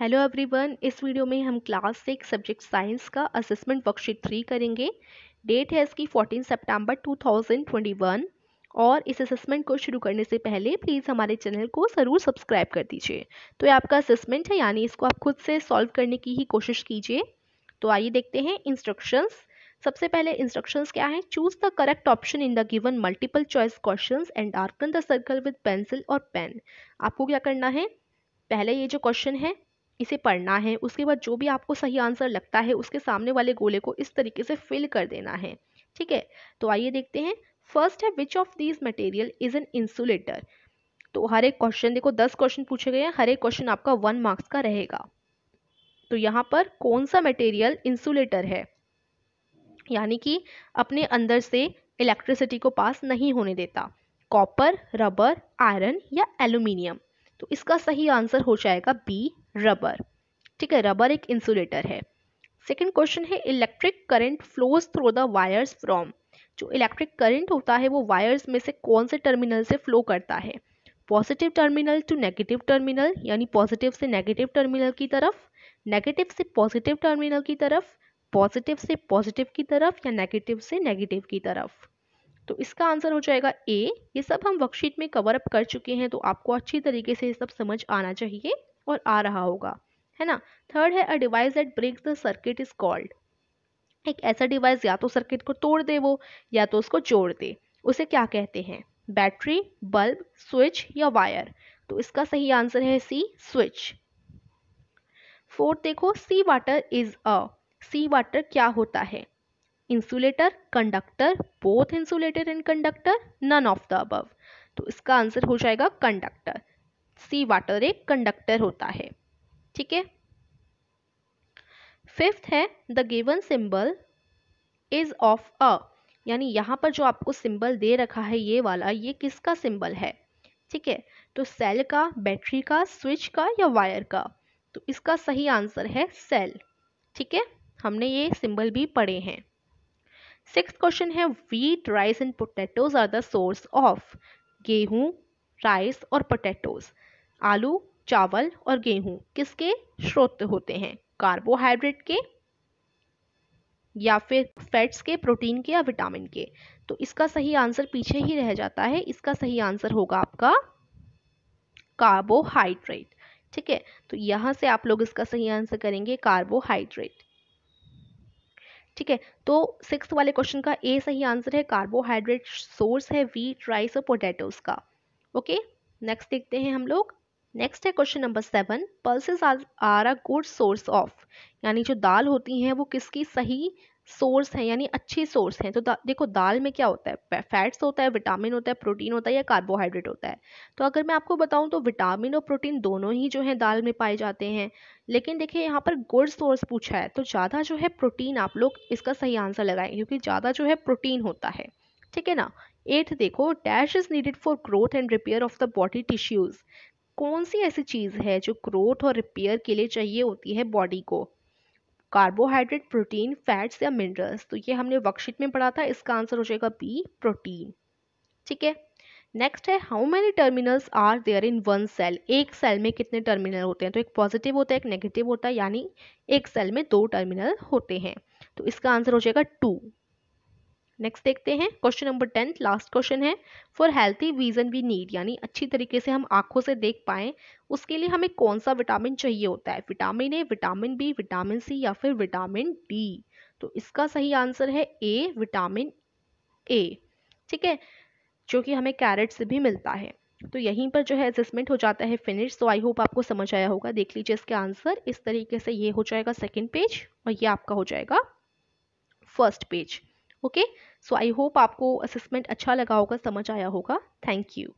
hello everyone इस video में हम क्लास सिक्स सब्जेक्ट साइंस का असेसमेंट वर्कशीट थ्री करेंगे डेट है इसकी 14 सितंबर 2021 और इस असेसमेंट को शुरू करने से पहले प्लीज़ हमारे चैनल को ज़रूर सब्सक्राइब कर दीजिए तो ये आपका असेसमेंट है यानी इसको आप खुद से सॉल्व करने की ही कोशिश कीजिए तो आइए देखते हैं इंस्ट्रक्शंस सबसे पहले इंस्ट्रक्शंस क्या है choose the correct option in the given multiple choice question and darken the circle with pencil और पेन आपको क्या करना है पहले ये जो क्वेश्चन है इसे पढ़ना है उसके बाद जो भी आपको सही आंसर लगता है उसके सामने वाले गोले को इस तरीके से फिल कर देना है ठीक है तो आइए देखते हैं फर्स्ट है which of these material is an insulator तो हर एक क्वेश्चन देखो दस क्वेश्चन पूछे गए हैं हर एक क्वेश्चन आपका वन मार्क्स का रहेगा तो यहाँ पर कौन सा मटेरियल इंसुलेटर है यानी कि अपने अंदर से इलेक्ट्रिसिटी को पास नहीं होने देता कॉपर रबर आयरन या एल्यूमिनियम तो इसका सही आंसर हो जाएगा बी रबर ठीक है रबर एक इंसुलेटर है सेकेंड क्वेश्चन है electric current flows through the wires from जो इलेक्ट्रिक करंट होता है वो वायर्स में से कौन से टर्मिनल से फ्लो करता है positive terminal to negative terminal यानी पॉजिटिव से नेगेटिव टर्मिनल की तरफ नेगेटिव से पॉजिटिव टर्मिनल की तरफ पॉजिटिव से पॉजिटिव की तरफ या नेगेटिव से नेगेटिव की तरफ तो इसका आंसर हो जाएगा ए ये सब हम वर्कशीट में कवर अप कर चुके हैं तो आपको अच्छी तरीके से ये सब समझ आना चाहिए और आ रहा होगा है ना थर्ड है a device that breaks the circuit is called एक ऐसा डिवाइस या तो सर्किट को तोड़ दे वो या तो उसको जोड़ दे उसे क्या कहते हैं बैटरी बल्ब स्विच या वायर तो इसका सही आंसर है सी स्विच फोर्थ देखो sea water is a sea water क्या होता है insulator conductor both insulator and conductor none of the above तो इसका आंसर हो जाएगा कंडक्टर सी वाटर एक कंडक्टर होता है ठीक है फिफ्थ है the given symbol is of a यानी यहाँ पर जो आपको सिंबल दे रखा है ये वाला ये किसका सिंबल है ठीक है तो सेल का बैटरी का स्विच का या वायर का तो इसका सही आंसर है सेल ठीक है हमने ये सिंबल भी पढ़े हैं सिक्स क्वेश्चन है wheat rice and potatoes are the source of गेहूं राइस और पोटैटोज आलू चावल और गेहूं किसके स्रोत होते हैं कार्बोहाइड्रेट के या फिर फैट्स के प्रोटीन के या विटामिन के तो इसका सही आंसर पीछे ही रह जाता है इसका सही आंसर होगा आपका कार्बोहाइड्रेट ठीक है तो यहां से आप लोग इसका सही आंसर करेंगे कार्बोहाइड्रेट ठीक है तो सिक्स वाले क्वेश्चन का ए सही आंसर है कार्बोहाइड्रेट सोर्स है वीट राइस और पोटैटोस का ओके नेक्स्ट देखते हैं हम लोग नेक्स्ट है question number seven pulses are a good source of यानी जो दाल होती हैं वो किसकी सही सोर्स है यानी अच्छी सोर्स है तो दा, देखो दाल में क्या होता है फैट्स होता है विटामिन होता है प्रोटीन होता है या कार्बोहाइड्रेट होता है तो अगर मैं आपको बताऊं तो विटामिन और प्रोटीन दोनों ही जो है दाल में पाए जाते हैं लेकिन देखिए यहाँ पर गुड सोर्स पूछा है तो ज़्यादा जो है प्रोटीन आप लोग इसका सही आंसर लगाएं क्योंकि ज़्यादा जो है प्रोटीन होता है ठीक है ना एट्थ देखो dash is needed for growth and repair of the body tissues कौन सी ऐसी चीज़ है जो ग्रोथ और रिपेयर के लिए चाहिए होती है बॉडी को कार्बोहाइड्रेट प्रोटीन फैट्स या मिनरल्स तो ये हमने वर्कशीट में पढ़ा था इसका आंसर हो जाएगा बी प्रोटीन ठीक है नेक्स्ट है how many terminals are there in one cell एक सेल में कितने टर्मिनल होते हैं तो एक पॉजिटिव होता है एक नेगेटिव होता है यानी एक सेल में दो टर्मिनल होते हैं तो इसका आंसर हो जाएगा टू नेक्स्ट देखते हैं question number tenth last question है for healthy vision we need यानी अच्छी तरीके से हम आंखों से देख पाए उसके लिए हमें कौन सा विटामिन चाहिए होता है vitamin A vitamin B vitamin C या फिर विटामिन डी तो इसका सही आंसर है ए विटामिन ए ठीक है जो कि हमें कैरेट से भी मिलता है तो यहीं पर जो है एडजस्टमेंट हो जाता है फिनिश तो आई होप आपको समझ आया होगा देख लीजिए इसके आंसर इस तरीके से ये हो जाएगा सेकेंड पेज और ये आपका हो जाएगा first page okay so I hope आपको असेसमेंट अच्छा लगा होगा समझ आया होगा थैंक यू